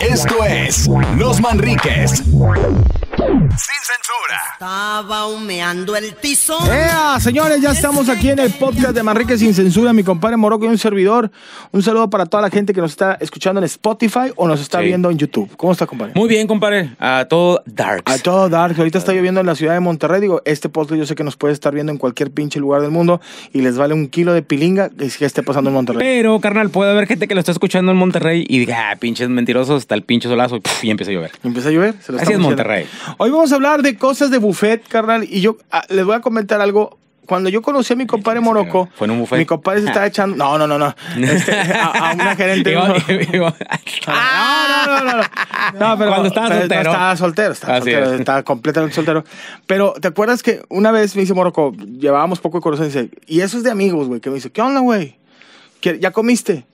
Esto es Los Manriques. Sin censura. Estaba humeando el tizón. ¡Ea! Señores, ya estamos aquí en el podcast de Manrique Sin Censura. Mi compadre Morocco y un servidor. Un saludo para toda la gente que nos está escuchando en Spotify o nos está viendo en YouTube. ¿Cómo está, compadre? Muy bien, compadre. A todo dark A todo dark Ahorita está lloviendo en la ciudad de Monterrey. Digo, este podcast yo sé que nos puede estar viendo en cualquier pinche lugar del mundo y les vale un kilo de pilinga que esté pasando en Monterrey. Pero, carnal, puede haber gente que lo está escuchando en Monterrey y diga, ah, pinches mentirosos hasta el pincho solazo y, empieza a llover. Empieza a llover. Se lo Así es Monterrey. Hoy vamos a hablar de cosas de buffet, carnal. Y yo ah, les voy a comentar algo cuando yo conocí a mi compadre Morocco, ¿Fue en un mi compadre se estaba ah. echando, no, no, no, no, este, a, una gerente. no, no, no, no, no, ah. pero, cuando estaba soltero. estaba soltero, estaba, completamente soltero. Pero, ¿te acuerdas que una vez me dice Morocco, llevábamos poco de corazón y dice, y eso es de amigos, güey, que me dice, ¿qué onda, güey? ¿Ya comiste?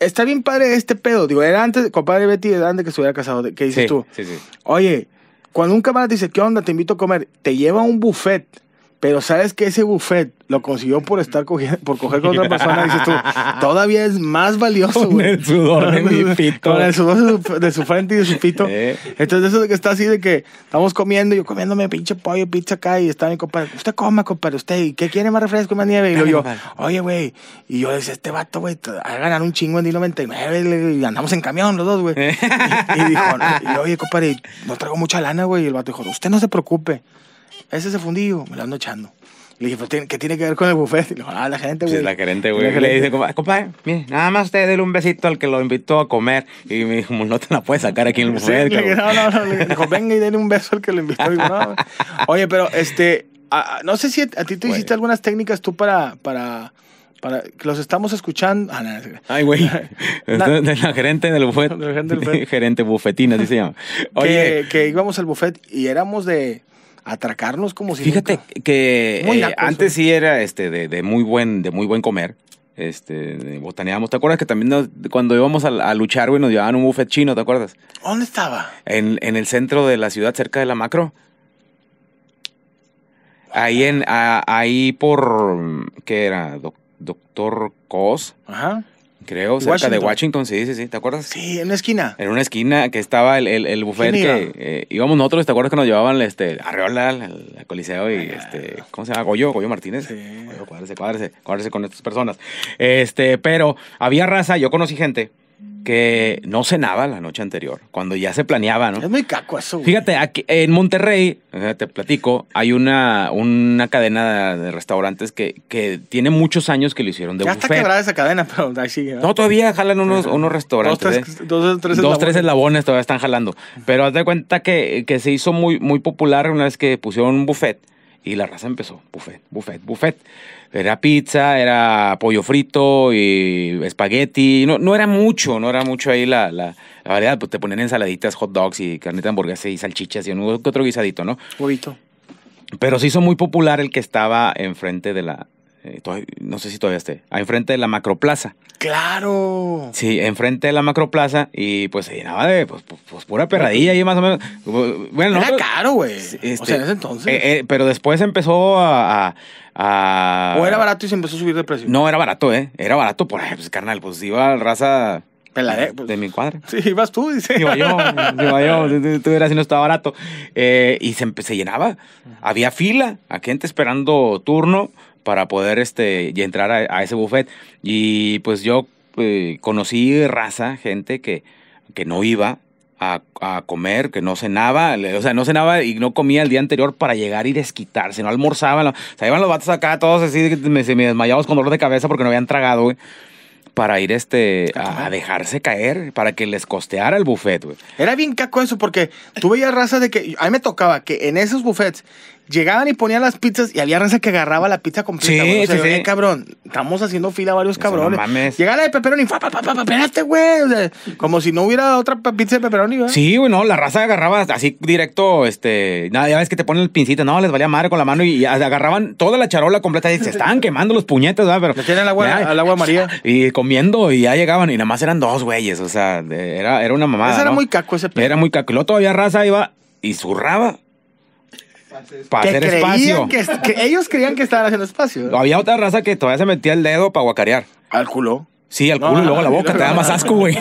está bien padre este pedo. Digo, era antes, compadre Betty, era antes que se hubiera casado. ¿Qué dices tú? Sí, sí. Oye, cuando un camarada dice, ¿qué onda? Te invito a comer, te lleva a un buffet pero sabes que ese buffet lo consiguió por estar cogiendo, por coger con otra persona, dices tú, todavía es más valioso, güey. Con el sudor de mi pito. Con el sudor de su, frente y de su pito. Entonces, eso de que está así de que estamos comiendo, yo comiéndome pinche pollo, pizza acá, y está mi compadre, usted coma, compadre, usted, qué quiere más refresco, y más nieve? Y yo yo, oye, güey, y yo decía, este vato, güey, a ganar un chingo en D99, y andamos en camión los dos, güey. Y, dijo, oye, compadre, no traigo mucha lana, güey, y el vato dijo, usted no se preocupe ese se fundido, me lo ando echando. Le dije, pues, ¿qué tiene que ver con el buffet? Y le dije, ah, la gente, güey. Sí, la gerente, güey. Le dice, compadre, mire, nada más usted déle un besito al que lo invitó a comer. Y me dijo, no te la puedes sacar aquí en el buffet. no, no, no. Le dijo, venga y denle un beso al que lo invitó. Oye, pero este, no sé si a, ti te hiciste algunas técnicas tú para, para, para los estamos escuchando. Ah, Ay, güey. La, la, gerente del buffet. La gerente, del buffet. gerente bufetina, así se llama. Oye. Que, que íbamos al buffet y éramos de atracarnos como si Fíjate que eh, antes ¿eh? sí era este de, muy buen de muy buen comer. Este, botaneábamos. ¿Te acuerdas que también cuando íbamos a, luchar, güey, nos llevaban un buffet chino, ¿te acuerdas? ¿Dónde estaba? En, en el centro de la ciudad, cerca de la macro. Ahí en, ahí por, ¿qué era? doctor Cos. Ajá. Creo, cerca de Washington, sí, sí, sí, ¿te acuerdas? Sí, en una esquina. En una esquina que estaba el, el, buffet que eh, íbamos nosotros, ¿te acuerdas que nos llevaban este, Arreola al, Coliseo y este, ¿cómo se llama? Goyo, Goyo Martínez. Sí. Goyo, cuádrese, cuádrese, cuádrese con estas personas. Este, pero había raza, yo conocí gente que no cenaba la noche anterior, cuando ya se planeaba, ¿no? Es muy caco eso. Fíjate, aquí, en Monterrey, te platico, hay una, una cadena de restaurantes que, tiene muchos años que lo hicieron de buffet. Ya está quebrada esa cadena, pero así. No, todavía jalan unos, restaurantes. Dos, tres, eslabones. ¿eh? Dos, tres todavía están jalando. Pero haz de cuenta que, que se hizo muy, muy popular una vez que pusieron un buffet y la raza empezó, buffet, buffet, buffet. Era pizza, era pollo frito y espagueti. No, no era mucho, no era mucho ahí la, la, variedad. Pues te ponían ensaladitas, hot dogs y de hamburguesa y salchichas y un otro guisadito, ¿no? Huevito. Pero se hizo muy popular el que estaba enfrente de la, eh, no sé si todavía esté, ahí enfrente de la Macroplaza. ¡Claro! Sí, enfrente de la Macroplaza y pues se llenaba de pues, pues, pues pura perradilla ahí más o menos. Bueno, Era caro, güey. o sea, este, en ese entonces. Eh, eh, pero después empezó a, ¿O era barato y se empezó a subir de precio? No, era barato, ¿eh? Era barato, por pues, carnal, pues iba raza... Pues. De mi cuadra. Sí, ibas tú, dice. Iba yo, iba yo, tú eras si no estaba barato. y se, se llenaba. Había fila, a gente esperando turno para poder este, y entrar a, ese buffet. Y pues yo eh, conocí raza, gente que, que no iba, a, comer, que no cenaba, o sea, no cenaba y no comía el día anterior para llegar y desquitarse, no almorzaban, o sea, iban los vatos acá todos así, me, se me desmayaba con dolor de cabeza porque no habían tragado, güey. Para ir este a, dejarse caer, para que les costeara el buffet, güey. Era bien caco eso, porque tuve ya raza de que. A mí me tocaba que en esos buffets llegaban y ponían las pizzas y había raza que agarraba la pizza completa. Sí, cabrón, estamos haciendo fila varios cabrones. No mames. Llega la de pepperoni, pa, pa, pa, güey. como si no hubiera otra pizza de pepperoni, Sí, güey, no, la raza agarraba así directo, este, nada, ya ves que te ponen el pincito, no, les valía madre con la mano y, agarraban toda la charola completa y se estaban quemando los puñetes, ¿verdad? Pero. tienen al agua María. Y comiendo y ya llegaban y nada más eran dos güeyes, o sea, era, era una mamada. era muy caco ese Era muy caco. Y luego todavía raza iba y zurraba para hacer espacio. Que, ellos creían que estaban haciendo espacio. Había otra raza que todavía se metía el dedo para guacarear. Al culo. Sí, al culo y luego a la boca, te da más asco, güey.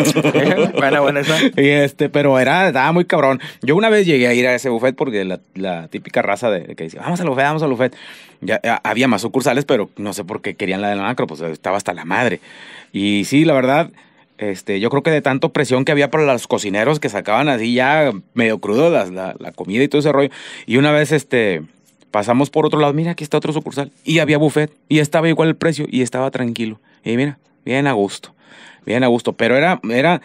bueno, buena esa. Y este, pero era, estaba muy cabrón. Yo una vez llegué a ir a ese buffet porque la, típica raza de que dice, vamos al buffet, vamos al buffet. ya, había más sucursales, pero no sé por qué querían la de la macro, pues estaba hasta la madre. Y sí, la verdad, este, yo creo que de tanto presión que había para los cocineros que sacaban así ya medio crudo la, la, comida y todo ese rollo. Y una vez este, pasamos por otro lado, mira, aquí está otro sucursal. Y había buffet, y estaba igual el precio, y estaba tranquilo. Y mira, bien a gusto, bien a gusto. Pero era, era,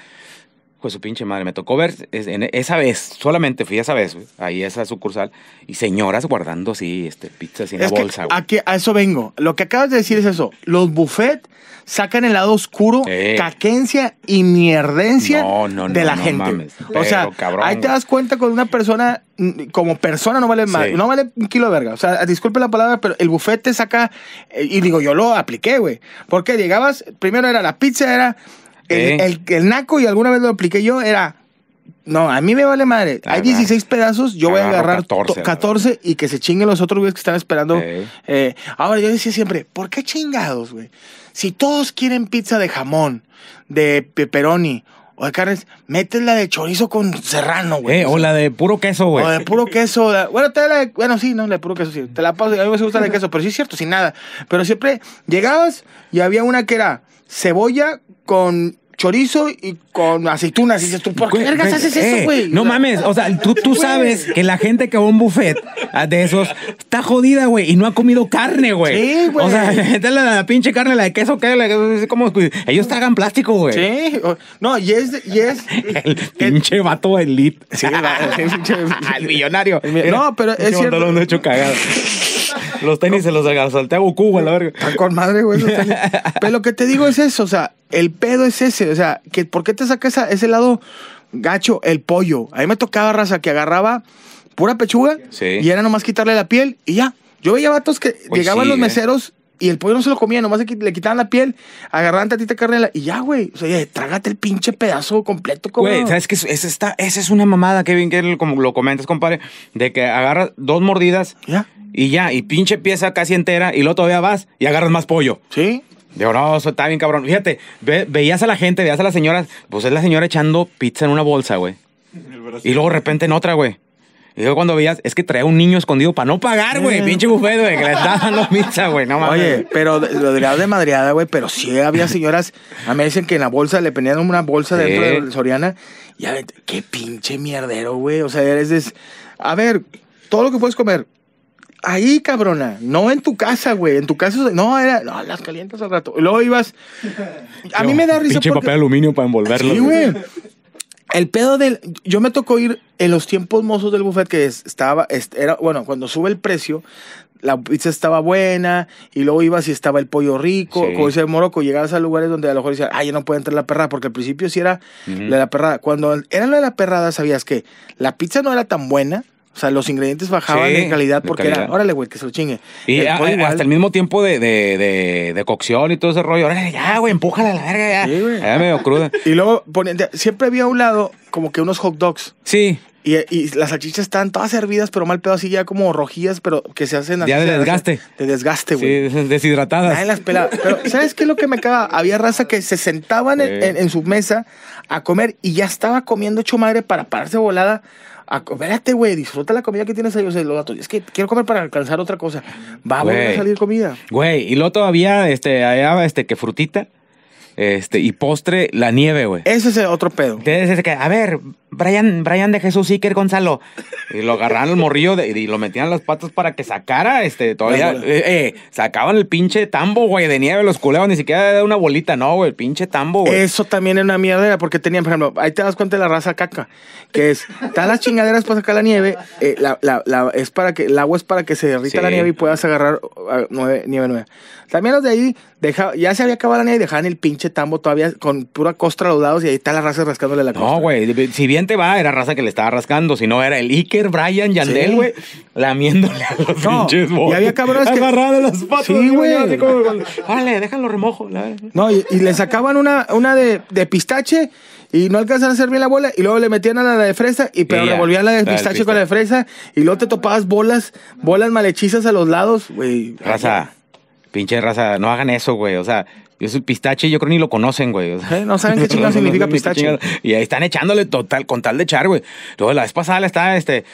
pues su pinche madre, me tocó ver esa vez, solamente fui esa vez, ahí esa sucursal, y señoras guardando así, este, pizza en la bolsa, Aquí, a eso vengo. Lo que acabas de decir es eso. Los buffet sacan el lado oscuro, caquencia y mierdencia de la gente. o sea, ahí te das cuenta con una persona, mm, como persona no vale más, no vale un kilo de verga. O sea, disculpe la palabra, pero el buffet te saca, eh, y digo, yo lo apliqué, güey. Porque llegabas, primero era la pizza, era el, el, naco, y alguna vez lo apliqué yo, era. No, a mí me vale madre. Hay 16 pedazos, yo voy a agarrar 14, y que se chinguen los otros güeyes que están esperando. Eh, ahora, yo decía siempre, ¿por qué chingados, güey? Si todos quieren pizza de jamón, de pepperoni o de carnes, metes la de chorizo con serrano, güey. Eh, o la de puro queso, güey. O de puro queso. bueno, te la bueno, sí, no, la de puro queso, sí. Te la paso. A mí me gusta la de queso, pero sí es cierto, sin nada. Pero siempre llegabas y había una que era cebolla con chorizo y con aceitunas. Y dices ¿por qué vergas haces eso, eh, güey? No mames, o sea, tú, tú sabes que la gente que va a un buffet ah, de esos está jodida, güey, y no ha comido carne, güey. Sí, güey. O sea, la, la pinche carne, la de queso, que Es como ellos te hagan plástico, güey. Sí, no, y es... Y es el, pinche vato elite. Sí, el, el, el millonario. No, pero es cierto. hecho cagado. Los tenis se los salté a Goku, a la verga. con madre, güey, tenis. Pero lo que te digo es eso, o sea, el pedo es ese, o sea, que ¿por qué te sacas ese lado gacho, el pollo? A mí me tocaba raza que agarraba pura pechuga y era nomás quitarle la piel y ya. Yo veía vatos que pues llegaban los eh. meseros y el pollo no se lo comía, nomás le quitaban la piel, agarraban tantita carne y ya, güey. O sea, trágate el pinche pedazo completo, Güey, ¿sabes qué? Esa, es una mamada, Kevin, que lo, como lo comentas, compadre, de que agarras dos mordidas. Ya y ya, y pinche pieza casi entera, y luego todavía vas y agarras más pollo. Sí. Digo, no, eso está bien cabrón. Fíjate, veías a la gente, veías a las señoras, pues es la señora echando pizza en una bolsa, güey. Y luego de repente en otra, güey. Y yo cuando veías, es que traía un niño escondido para no pagar, güey. Eh. Pinche buffet, güey, que le estaban los pizza, güey. No mames. Oye, pero lo de de madreada, güey, pero sí había señoras, a mí dicen que en la bolsa le ponían una bolsa dentro de Soriana. Ya, qué pinche mierdero, güey. O sea, eres. de... A ver, todo lo que puedes comer, Ahí, cabrona. No en tu casa, güey. En tu casa, no, era, no, las calientas al rato. luego ibas. A mí me da risa. Pinche papel aluminio para envolverlo. Sí, güey. El pedo del. Yo me tocó ir en los tiempos mozos del buffet que estaba. Era, bueno, cuando sube el precio, la pizza estaba buena y luego ibas y estaba el pollo rico. Con Como dice el llegabas a lugares donde a lo mejor decían, ay, ya no puede entrar la perrada, porque al principio sí era la, de la perrada. Cuando era la de la perrada, sabías que la pizza no era tan buena o sea, los ingredientes bajaban en calidad porque era, órale, güey, que se lo chingue. Y hasta el mismo tiempo de, de, de, de, cocción y todo ese rollo. Órale, ya, güey, empújala a la verga, ya. Sí, medio cruda. y luego, siempre había a un lado como que unos hot dogs. Sí. Y, las salchichas están todas hervidas, pero mal pedo así ya como rojillas, pero que se hacen... así. Ya de desgaste. De desgaste, güey. Sí, deshidratadas. en las peladas. Pero ¿sabes qué es lo que me caga? Había raza que se sentaban en, su mesa a comer y ya estaba comiendo hecho madre para pararse volada. A, espérate, güey, disfruta la comida que tienes ahí. O sea, los datos. Es que quiero comer para alcanzar otra cosa. Va, volver a salir comida. Güey, y luego todavía, este, allá, este, que frutita. Este, y postre, la nieve, güey. Ese es otro pedo. a ver, Brian, Brian de Jesús Iker Gonzalo. Y lo agarraron al morrillo y lo metían las patas para que sacara, este, todavía, eh, eh, sacaban el pinche tambo, güey, de nieve, los culeaban, ni siquiera de una bolita, no, güey, el pinche tambo, Eso también era una mierda, porque tenían, por ejemplo, ahí te das cuenta de la raza caca, que es, están las chingaderas para sacar la nieve, eh, la, es para que, el agua es para que se derrita la nieve y puedas agarrar ah, nieve nueva. También los de ahí, deja, ya se había acabado la nieve y dejaban el pinche tambo todavía con pura costra a los lados y ahí está la raza rascándole la costra. No, güey, si bien va, era raza que le estaba rascando. Si no, era el Iker, Brian, Yandel, güey, lamiéndole a los pinches Y había cabrones que... las patas. Sí, güey. Así vale, déjalo remojo. No, y, le sacaban una, una de, de pistache y no alcanzaban a hacer bien la bola y luego le metían a la de fresa y pero le revolvían la de pistache con la de fresa y luego te topabas bolas, bolas malechizas a los lados, güey. Raza, pinche raza, no hagan eso, güey, o sea, yo soy pistache, yo creo ni lo conocen, güey. Eh, no saben qué chingada significa pistache. Y ahí están echándole total, con tal de echar, güey. la vez pasada estaba, este,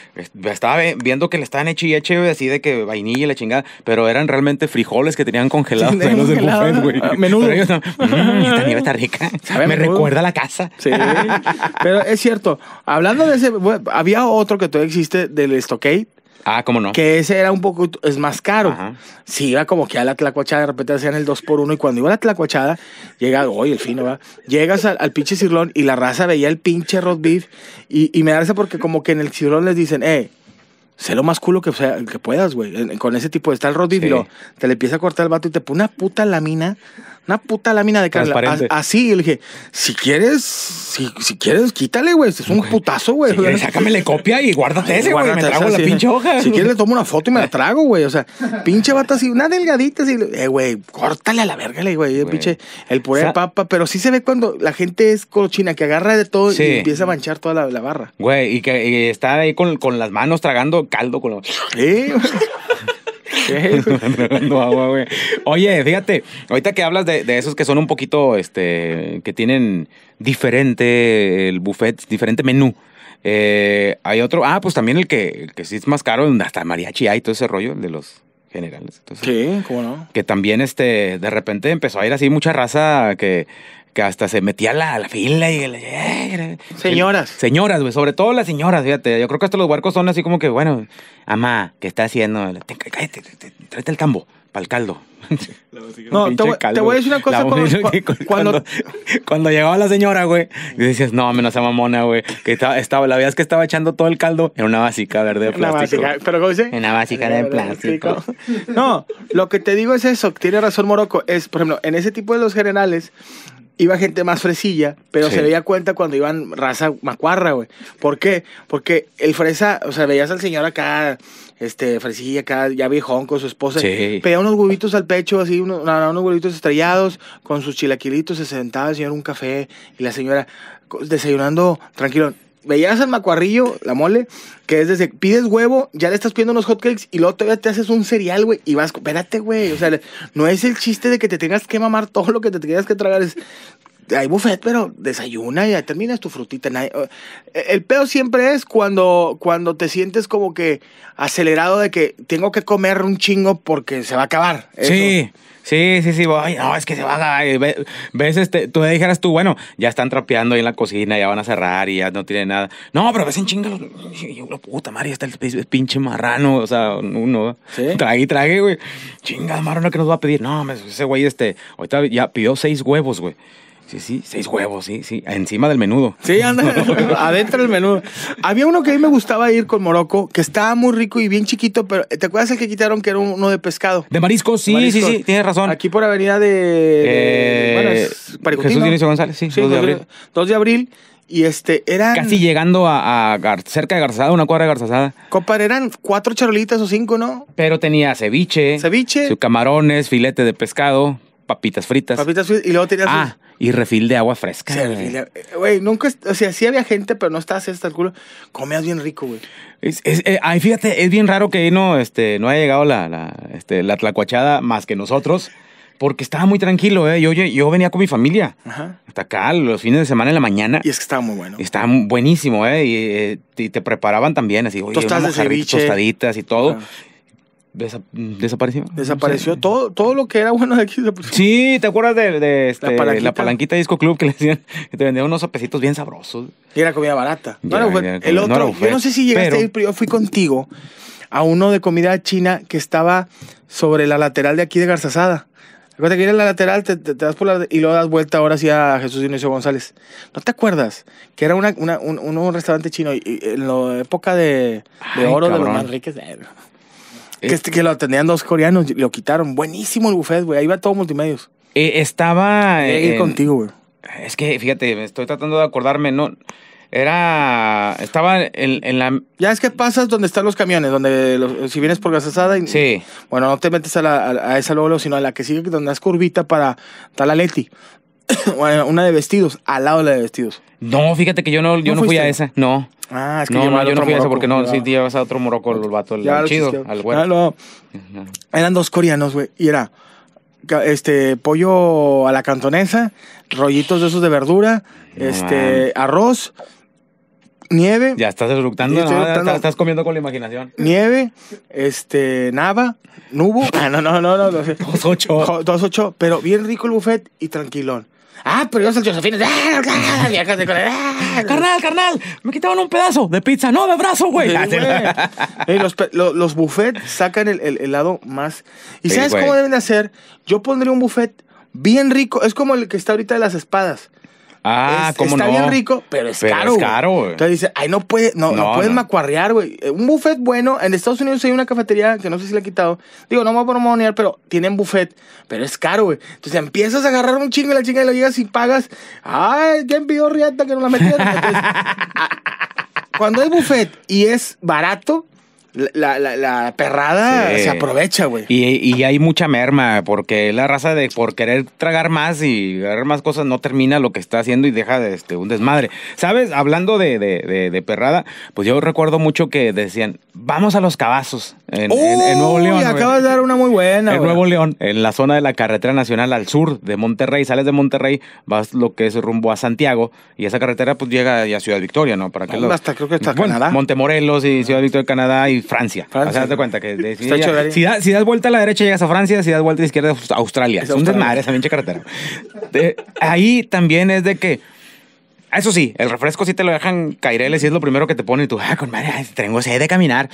estaba viendo que le estaban hecho y así de que vainilla y la chingada, pero eran realmente frijoles que tenían congelados ah, Menudo. Mm, esta nieve está rica. Me recuerda a la casa. Sí. pero es cierto. Hablando de ese, había otro que todavía existe del Stockade Ah, ¿cómo no? Que ese era un poco, es más caro. Sí, Si iba como que a la tlacuachada, de repente hacían el 2 por 1 y cuando iba a la tlacuachada, llega, hoy el fino, va. Llegas al, al, pinche cirlón y la raza veía el pinche Rod beef y, y me da esa... porque como que en el cirlón les dicen, eh, sé lo más culo que, sea, que puedas, güey. Con ese tipo de está el roast beef y lo, te le empieza a cortar el vato y te pone una puta lamina una puta lámina de carne. Así, yo le dije, si quieres, si, quieres, quítale, güey. Es un putazo, güey. sácame sácamele copia y guárdate ese, güey. Me trago la pinche hoja. Si quieres, le tomo una foto y me la trago, güey. O sea, pinche bata así, una delgadita así. Eh, güey, córtale a la verga, güey. El pinche, el puré de papa. Pero sí se ve cuando la gente es cochina, que agarra de todo y empieza a manchar toda la, barra. Güey, y que está ahí con, las manos tragando caldo. Con la... ¿Eh? Oye, fíjate, ahorita que hablas de, esos que son un poquito, este, que tienen diferente el buffet, diferente menú. Eh, hay otro, ah, pues también el que, que sí es más caro, hasta mariachi hay todo ese rollo, de los generales. sí, cómo no. Que también, este, de repente empezó a ir así mucha raza que que hasta se metía a la, la fila y... Eh, señoras. Señoras, güey, sobre todo las señoras, fíjate. Yo creo que hasta los barcos son así como que, bueno, amá, ¿qué está haciendo? Cállate, tráete el tambo para el caldo. No, te voy, a decir una cosa. Cuando, cuando, llegaba la señora, güey, y decías, no, menos a mamona, güey. Que estaba, la verdad es que estaba echando todo el caldo en una básica verde de plástico. básica, ¿pero cómo dice? En una básica de, plástico. No, lo que te digo es eso. Tiene razón Morocco. Es, por ejemplo, en ese tipo de los generales, iba gente más fresilla, pero se se veía cuenta cuando iban raza macuarra, güey. ¿Por qué? Porque el fresa, o sea, veías al señor acá, este, fresilla acá, ya viejón con su esposa. Sí. Pedía unos huevitos al pecho, así, unos, unos huevitos estrellados, con sus chilaquilitos, se sentaba el señor un café y la señora desayunando tranquilo veías al macuarrillo, la mole, que es desde pides huevo, ya le estás pidiendo unos hotcakes y luego todavía te haces un cereal, güey, y vas, espérate, güey, o sea, no es el chiste de que te tengas que mamar todo lo que te tengas que tragar, es hay buffet, pero desayuna y ya terminas tu frutita. Eh, el pedo siempre es cuando, cuando te sientes como que acelerado de que tengo que comer un chingo porque se va a acabar. Sí. Sí, sí, sí, no, es que se va a... Ves, este, Tú tú dijeras tú, bueno, ya están trapeando ahí en la cocina, ya van a cerrar y ya no tiene nada. No, pero ves en chinga, puta madre, está el pinche marrano, o sea, uno, ¿Sí? trague, trague, güey. Chinga, marrano, que nos va a pedir? No, ese güey, este, ahorita ya pidió seis huevos, güey. Sí, sí, seis huevos, sí, sí. Encima del menudo. Sí, anda, adentro del menudo. Había uno que a mí me gustaba ir con Morocco, que estaba muy rico y bien chiquito, pero ¿te acuerdas el que quitaron que era uno de pescado? De marisco, sí, sí, sí, tienes razón. Aquí por avenida de. Eh, Jesús Dionisio González, sí, 2 de abril. 2 de abril. Y este, era Casi llegando a, cerca de Garzada una cuadra de Garzazada. Compadre, eran cuatro charolitas o cinco, ¿no? Pero tenía ceviche. Ceviche. Camarones, filete de pescado, papitas fritas. Papitas fritas y luego tenías. Ah, y refil de agua fresca. Eh, güey, nunca. O sea, sí había gente, pero no estabas hasta este el culo. Comías bien rico, güey. Es, eh, fíjate, es bien raro que no, este, no haya llegado la, la, este, la tlacuachada más que nosotros. Porque estaba muy tranquilo, ¿eh? Yo, yo, venía con mi familia. Ajá. Hasta acá, los fines de semana en la mañana. Y es que estaba muy bueno. Estaba buenísimo, eh, ¿eh? Y, te preparaban también, así, oye, Tostadas de ceviche. tostaditas y todo. Mm, desapareció. Desapareció todo, todo lo que era bueno de aquí. Sí, ¿te acuerdas de, la, este, palanquita. Disco Club que te vendían unos sopecitos bien sabrosos? Y era comida barata. el otro, yo no sé si llegaste a ir, yo fui contigo a uno de comida china que estaba sobre la lateral de aquí de Garzazada. Recuerda que la lateral, te, das por la, y luego das vuelta ahora sí a Jesús Dionisio González. ¿No te acuerdas? Que era un, un, restaurante chino en la época de, de oro de los eh, que, este, que lo atendían dos coreanos, lo quitaron. Buenísimo el buffet, güey. Ahí va todo multimedios. Eh, estaba. Eh, ir contigo, güey. Es que, fíjate, estoy tratando de acordarme, ¿no? Era. Estaba en, la. Ya es que pasas donde están los camiones, donde si vienes por Gasasada. Y, sí. Bueno, no te metes a, esa luego, sino a la que sigue, donde es curvita para Talaleti. bueno, una de vestidos, al lado de la de vestidos. No, fíjate que yo no, yo no fui a esa, no. Ah, es que no, yo no fui porque no, si te llevas a otro morocco, el vato, el, chido, al güey. Ah, Eran dos coreanos, güey, y era este pollo a la cantonesa, rollitos de esos de verdura, este arroz, nieve. Ya estás disfrutando, no, estás, comiendo con la imaginación. Nieve, este nava, nubo. Ah, no, no, no, no. Dos ocho. Dos ocho, pero bien rico el buffet y tranquilón. Ah, pero yo soy Josefina. carnal, carnal, me quitaban un pedazo de pizza. No, de brazo, güey. Ah, los, buffets sacan el, helado más. ¿Y sabes cómo deben de hacer? Yo pondría un buffet bien rico. Es como el que está ahorita de las espadas. Ah, está bien rico, pero es caro. Es Entonces dice, ay, no, puede, no, puedes macuarrear, güey. Un buffet bueno, en Estados Unidos hay una cafetería que no sé si la he quitado. Digo, no me voy a promocionar, pero tienen buffet, pero es caro, güey. Entonces empiezas a agarrar un chingo y la chinga y lo llegas y pagas. Ay, ¿quién pidió riata que no la metieron? cuando hay buffet y es barato, la, perrada se aprovecha, güey. Y, hay mucha merma, porque la raza de por querer tragar más y agarrar más cosas no termina lo que está haciendo y deja este, un desmadre. ¿Sabes? Hablando de, de perrada, pues yo recuerdo mucho que decían, vamos a los cabazos. En, Nuevo León. acabas de dar una muy buena. En Nuevo León, en la zona de la carretera nacional al sur de Monterrey, sales de Monterrey, vas lo que es rumbo a Santiago y esa carretera pues llega ya a Ciudad Victoria, ¿no? Para hasta creo que está bueno, Canadá. Montemorelos y Ciudad Victoria, Canadá y Francia. cuenta que si, das vuelta a la derecha llegas a Francia, si das vuelta a la izquierda pues, Australia. Es, un desmadre esa carretera. ahí también es de que Ah, eso sí, el refresco sí te lo dejan caireles y es lo primero que te ponen y tú, ah, con madre, tengo sed de caminar.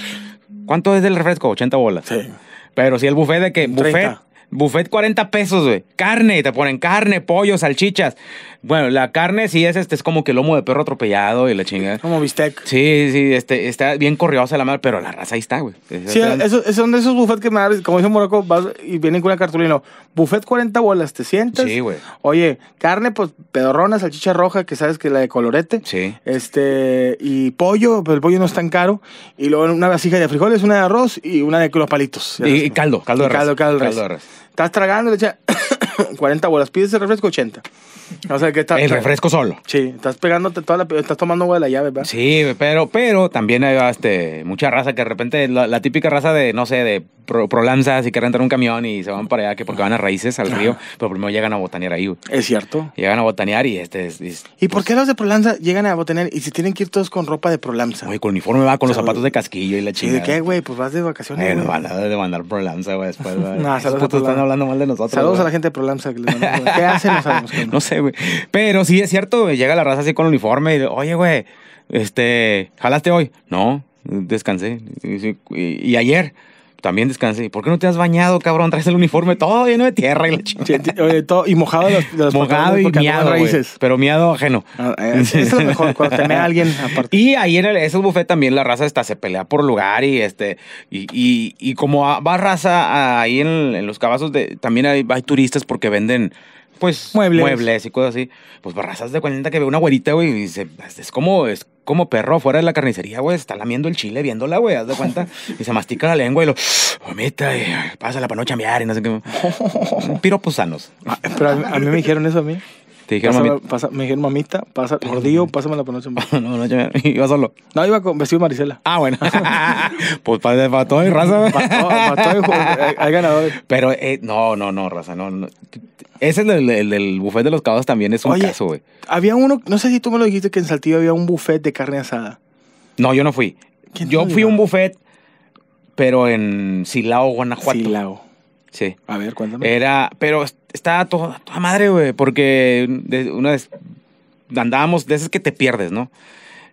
¿Cuánto es el refresco? 80 bolas. Sí. Pero si el buffet de que, buffet, buffet 40 pesos, güey. Carne, te ponen carne, pollo, salchichas. Bueno, la carne sí es este, es como que lomo de perro atropellado y la chingada. Como bistec. Sí, sí, este, está bien corriosa la madre, pero la raza ahí está, güey. sí, eso son de esos buffets que me dan, como dice Morocco, vas y vienen con una cartulina. Buffet 40 bolas, ¿te sientes. Sí, güey. Oye, carne, pues pedorrona, salchicha roja, que sabes que la de colorete. Sí. Este, y pollo, pero el pollo no es tan caro. Y luego una vasija de frijoles, una de arroz y una de los palitos. Y, caldo, caldo de Caldo, caldo Caldo Estás tragando, le 40 bolas. Pides el refresco 80. O sea, que está, el refresco solo. Sí, estás pegándote toda la. Estás tomando agua de la llave, ¿verdad? Sí, pero, pero también hay este, mucha raza que de repente. la típica raza de, no sé, de pro, pro lanzas que rentan un camión y se van para allá que porque van a raíces al río, pero primero llegan a botanear ahí. Es cierto. Llegan a botanear y este es. ¿Y por pues qué los de Prolanza llegan a botanear y se tienen que ir todos con ropa de Prolanza? Oye con uniforme va, con los zapatos de casquillo y la chica. ¿Y de qué, güey? Pues vas de vacaciones. No van a mandar Prolanza, güey, después. no, saludos. Putos están hablando mal de nosotros. Saludos a la gente de Prolanza. Que ¿Qué hacen? No sabemos. no. sé, güey. Pero sí es cierto, Llega la raza así con uniforme y, oye, güey, este, ¿jalaste hoy? No, descansé. y ayer también descansé. ¿Por qué no te has bañado, cabrón? Traes el uniforme todo lleno de tierra y la chingada. y mojado de los, Mojado y miado, raíces. Pero miado ajeno. Ah, eh, es, mejor, cuando te mea alguien aparte. Y ahí en ese buffet también la raza está, se pelea por lugar y este, y, como va raza ahí en, los cabazos, de, también hay turistas porque venden pues muebles. y cosas así. Pues barrazas de cuenta que ve una güerita, güey, y dice, es como, es como perro fuera de la carnicería, güey, está lamiendo el chile viéndola, güey, haz de cuenta. y se mastica la lengua y lo vomita y eh, pásala para no chambear y no sé qué. Piropos sanos. Ah, pero a mí me dijeron eso a mí. Te dijeron pasa- me dijeron mamita, pasa, gordillo, pásame la noche. No, no, iba solo. No, iba con vestido de Marisela. Ah, bueno. pues para, todo y raza. Para para todo, y hay- ganadores. Pero eh, no, no, no, raza, no. Ese del, el buffet de los caballos también es un caso, güey. Había uno, no sé si tú me lo dijiste, que en Saltillo había un buffet de carne asada. No, yo no fui. Yo fui a un buffet, pero en Silao, Guanajuato. Silao. Sí. A ver, cuéntame. Era, pero estaba toda, toda madre, güey, porque una vez andábamos, de esas que te pierdes, ¿no?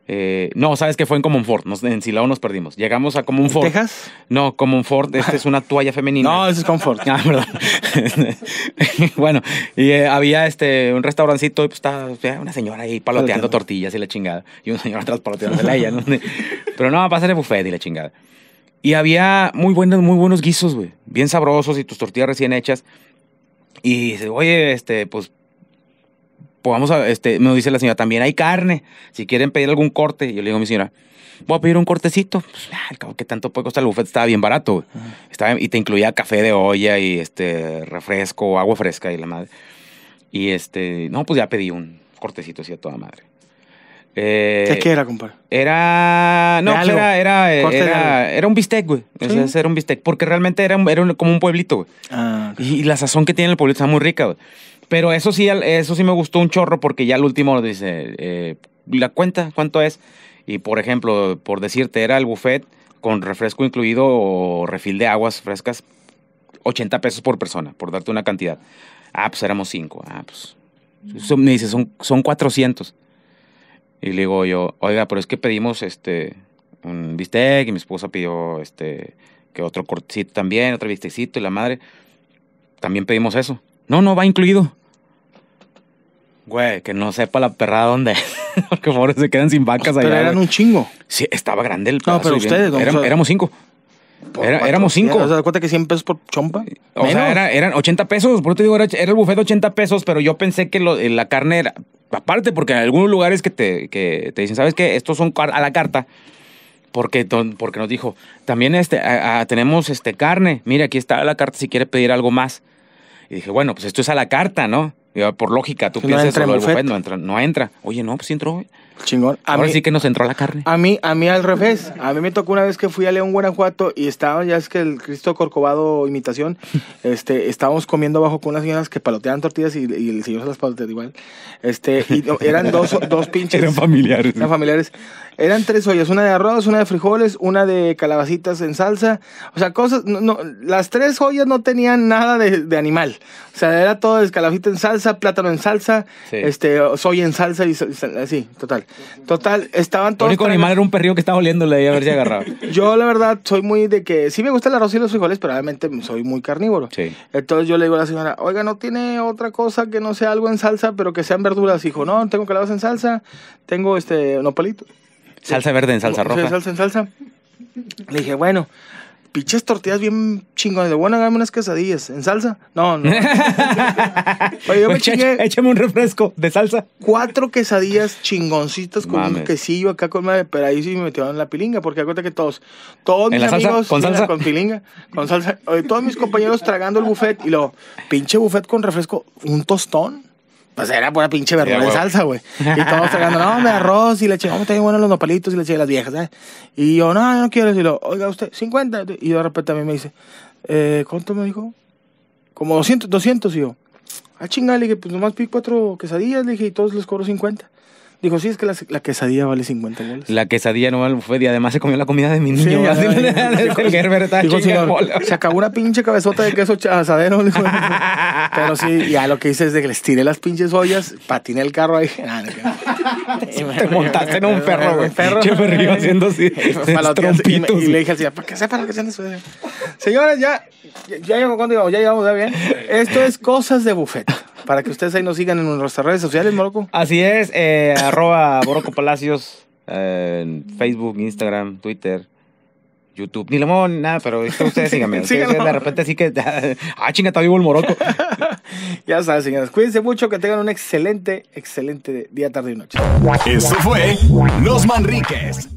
Eh, no, sabes que fue en Common nos, en Silao nos perdimos. Llegamos a Common Ford. ¿Texas? No, Common Ford, esta es una toalla femenina. no, eso es Comfort. Ah, perdón. bueno, y eh, había este, un restaurancito y pues estaba una señora ahí paloteando tortillas y la chingada. Y un señor atrás paloteando la ella. Pero no, va a pasar el buffet y la chingada. Y había muy buenos, muy buenos guisos, güey. Bien sabrosos y tus tortillas recién hechas. Y dice, oye, este, pues, pues vamos a, este, me dice la señora, también hay carne. Si quieren pedir algún corte. yo le digo a mi señora, voy a pedir un cortecito. Pues, ah, al cabo, ¿qué tanto puede costar el buffet? Estaba bien barato, Estaba, y te incluía café de olla y, este, refresco, agua fresca y la madre. Y, este, no, pues ya pedí un cortecito así a toda madre. Eh, ¿Qué era, compadre? Era. No, era, era, eh, era, un bistec, güey. era un bistec. Porque realmente era, era como un pueblito, güey. Ah, y, la sazón que tiene el pueblito está muy rica, güey. Pero eso sí, eso sí me gustó un chorro porque ya el último dice, eh, la cuenta, ¿cuánto es? Y por ejemplo, por decirte, era el buffet con refresco incluido o refil de aguas frescas, 80 pesos por persona, por darte una cantidad. Ah, pues éramos cinco. Ah, pues. me dice, son, son 400. Y le digo yo, oiga, pero es que pedimos este un bistec y mi esposa pidió este que otro cortecito también, otro bistecito y la madre. También pedimos eso. No, no, va incluido. Güey, que no sepa la perra dónde es. por favor se quedan sin vacas pero Pero eran un chingo. Sí, estaba grande el paso. No, pero ustedes... Éramos cinco. éramos cinco. O sea, cuenta que 100 pesos por chompa. era, eran 80 pesos. Por eso te digo, era, el buffet de 80 pesos, pero yo pensé que la carne era, Aparte, porque en algunos lugares que te, que te dicen, ¿sabes qué? Estos son a la carta. Porque, porque nos dijo, también este, tenemos este carne. Mira, aquí está la carta si quiere pedir algo más. Y dije, bueno, pues esto es a la carta, ¿no? por lógica, tú piensas, pues, entra no entra, Oye, no, pues entró. Chingón. A Ahora mí, sí que nos entró la carne. A mí, a mí al revés. A mí me tocó una vez que fui a León, Guanajuato, y estaba, ya es que el Cristo Corcovado imitación, este, estábamos comiendo abajo con unas señoras que paloteaban tortillas y, el señor se las paloteaba igual. Este, eran dos, dos pinches. Eran familiares. Eran familiares. Eran tres ollas, una de arroz, una de frijoles, una de calabacitas en salsa. O sea, cosas, no, las tres joyas no tenían nada de, animal. O sea, era todo de calabacita en salsa, plátano en salsa, este, soya en salsa y así, total. Total, estaban todos. El único animal era un perrillo que estaba oliéndole ahí a ver si agarraba. yo, la verdad, soy muy de que. Sí, me gusta el arroz y los frijoles, pero realmente soy muy carnívoro. Entonces yo le digo a la señora, oiga, ¿no tiene otra cosa que no sea algo en salsa, pero que sean verduras? Hijo, no, tengo calabazas en salsa, tengo este, nopalito. Salsa verde en salsa roja. salsa en salsa. Le dije, bueno, pinches tortillas bien chingones. De bueno, dame unas quesadillas en salsa. No, no. Oye, yo me chingué. Échame un refresco de salsa. Cuatro quesadillas chingoncitas con un quesillo acá con de Pero ahí sí me metieron la pilinga, porque acuérdate que todos, todos mis amigos. ¿Con pilinga, con salsa. todos mis compañeros tragando el buffet y luego, pinche buffet con refresco, un tostón. Pues era pura pinche verdura de salsa, güey. Y todos sacando, no, me arroz y eché, No, está bien bueno los nopalitos y le eché las viejas, ¿sabes? Y yo, no, yo no quiero. decirlo. oiga, usted, 50. Y yo de repente a mí me dice, eh, ¿cuánto me dijo? Como 200, 200. Y yo, ah, chingale, que pues nomás pide cuatro quesadillas, le dije, y todos les cobro 50. Dijo, sí, es que la, la quesadilla vale 50 bolas. La quesadilla no vale, fue, y además se comió la comida de mi niño. dijo, se acabó una pinche cabezota de queso asadero. pero sí, ya lo que hice es de que les tiré las pinches ollas, patiné el carro ahí. Ah, montaje te montaste en un perro, güey. perro. Yo me haciendo así. Y, me, y, le dije así, ¿para qué sepan lo que se eso? Señores, ya, ya, ya, llegamos, ya llegamos, ya bien. Esto es cosas de buffet para que ustedes ahí nos sigan en nuestras redes sociales, Moroco. Así es, eh, arroba morocco Palacios, eh, en Facebook, Instagram, Twitter. YouTube, ni limón, nada, pero ustedes síganme. de repente así que. ah, chinga, vivo el moroco. ya saben, señores. Cuídense mucho, que tengan un excelente, excelente día, tarde y noche. Eso fue Los Manriques.